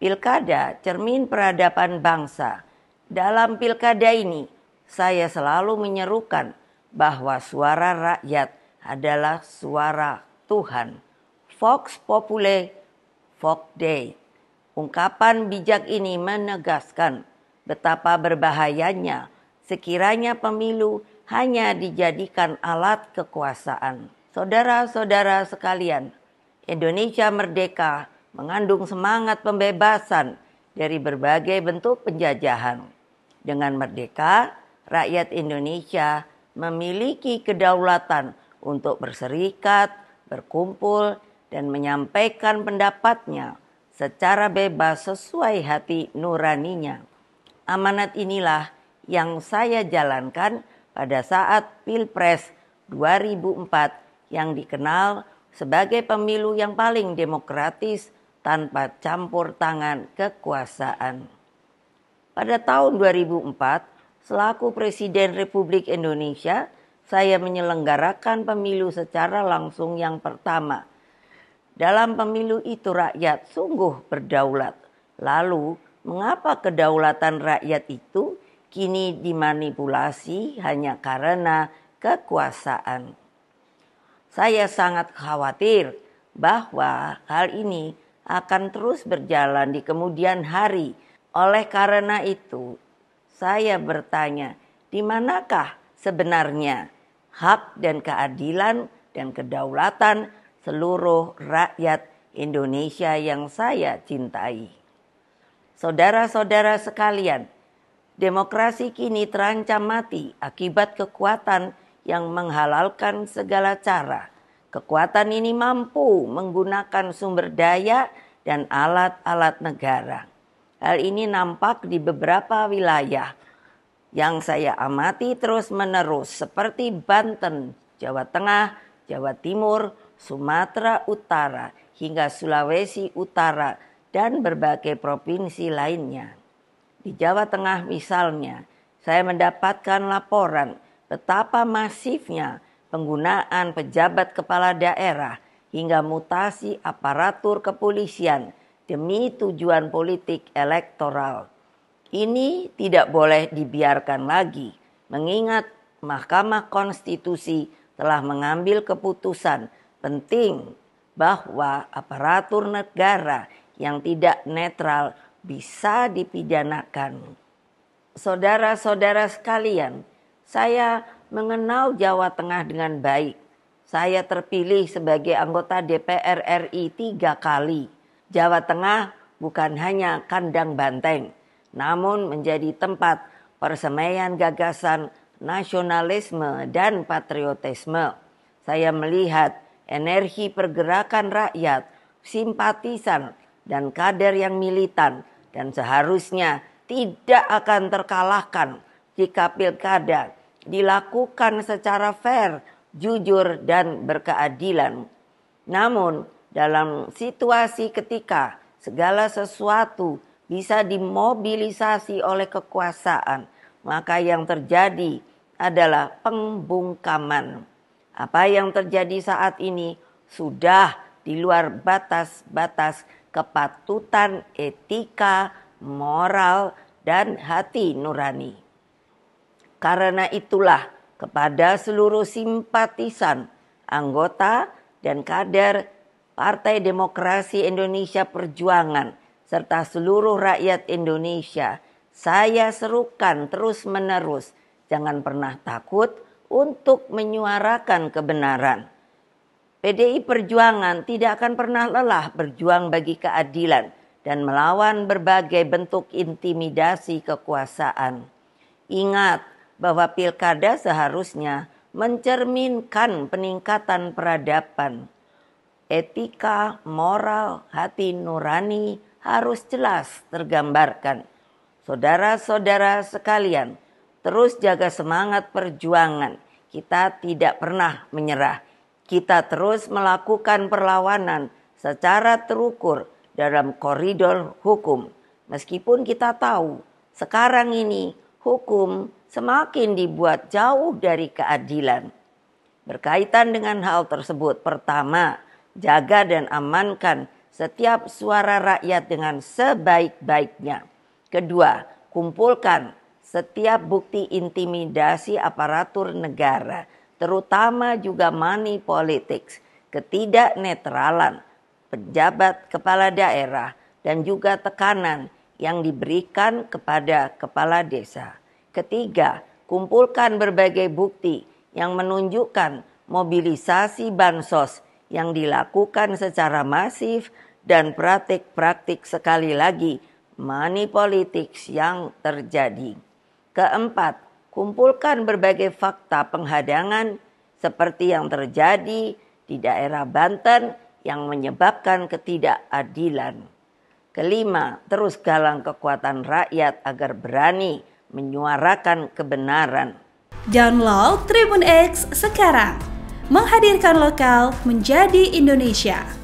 Pilkada cermin peradaban bangsa. Dalam pilkada ini, saya selalu menyerukan bahwa suara rakyat adalah suara Tuhan. Vox populi, Vox Dei. Ungkapan bijak ini menegaskan betapa berbahayanya sekiranya pemilu hanya dijadikan alat kekuasaan. Saudara-saudara sekalian, Indonesia merdeka mengandung semangat pembebasan dari berbagai bentuk penjajahan. Dengan merdeka, rakyat Indonesia memiliki kedaulatan untuk berserikat, berkumpul, dan menyampaikan pendapatnya secara bebas sesuai hati nuraninya. Amanat inilah yang saya jalankan pada saat Pilpres 2004 yang dikenal sebagai pemilu yang paling demokratis tanpa campur tangan kekuasaan. Pada tahun 2004, selaku Presiden Republik Indonesia, saya menyelenggarakan pemilu secara langsung yang pertama. Dalam pemilu itu rakyat sungguh berdaulat. Lalu, mengapa kedaulatan rakyat itu kini dimanipulasi hanya karena kekuasaan? Saya sangat khawatir bahwa hal ini akan terus berjalan di kemudian hari. Oleh karena itu, saya bertanya, di manakah sebenarnya hak dan keadilan dan kedaulatan seluruh rakyat Indonesia yang saya cintai? Saudara-saudara sekalian, demokrasi kini terancam mati akibat kekuatan yang menghalalkan segala cara Kekuatan ini mampu menggunakan sumber daya dan alat-alat negara. Hal ini nampak di beberapa wilayah yang saya amati terus-menerus seperti Banten, Jawa Tengah, Jawa Timur, Sumatera Utara hingga Sulawesi Utara dan berbagai provinsi lainnya. Di Jawa Tengah misalnya, saya mendapatkan laporan betapa masifnya penggunaan pejabat kepala daerah, hingga mutasi aparatur kepolisian demi tujuan politik elektoral. Ini tidak boleh dibiarkan lagi, mengingat Mahkamah Konstitusi telah mengambil keputusan penting bahwa aparatur negara yang tidak netral bisa dipidanakan. Saudara-saudara sekalian, saya mengenal Jawa Tengah dengan baik. Saya terpilih sebagai anggota DPR RI tiga kali. Jawa Tengah bukan hanya kandang banteng, namun menjadi tempat persemaian gagasan nasionalisme dan patriotisme. Saya melihat energi pergerakan rakyat, simpatisan, dan kader yang militan, dan seharusnya tidak akan terkalahkan jika pilkada dilakukan secara fair, jujur, dan berkeadilan. Namun, dalam situasi ketika segala sesuatu bisa dimobilisasi oleh kekuasaan, maka yang terjadi adalah pembungkaman. Apa yang terjadi saat ini sudah di luar batas-batas kepatutan etika, moral, dan hati nurani. Karena itulah kepada seluruh simpatisan, anggota dan kader Partai Demokrasi Indonesia Perjuangan serta seluruh rakyat Indonesia, saya serukan terus-menerus jangan pernah takut untuk menyuarakan kebenaran. PDI Perjuangan tidak akan pernah lelah berjuang bagi keadilan dan melawan berbagai bentuk intimidasi kekuasaan. Ingat, bahwa pilkada seharusnya mencerminkan peningkatan peradaban. Etika, moral, hati nurani harus jelas tergambarkan. Saudara-saudara sekalian, terus jaga semangat perjuangan. Kita tidak pernah menyerah. Kita terus melakukan perlawanan secara terukur dalam koridor hukum. Meskipun kita tahu sekarang ini hukum semakin dibuat jauh dari keadilan. Berkaitan dengan hal tersebut, pertama, jaga dan amankan setiap suara rakyat dengan sebaik-baiknya. Kedua, kumpulkan setiap bukti intimidasi aparatur negara, terutama juga money politics, ketidaknetralan pejabat kepala daerah, dan juga tekanan yang diberikan kepada kepala desa. Ketiga, kumpulkan berbagai bukti yang menunjukkan mobilisasi bansos yang dilakukan secara masif dan praktik-praktik sekali lagi money politics yang terjadi. Keempat, kumpulkan berbagai fakta penghadangan seperti yang terjadi di daerah Banten yang menyebabkan ketidakadilan. Kelima, terus galang kekuatan rakyat agar berani menyuarakan kebenaran. Download Tribun X sekarang, menghadirkan lokal menjadi Indonesia.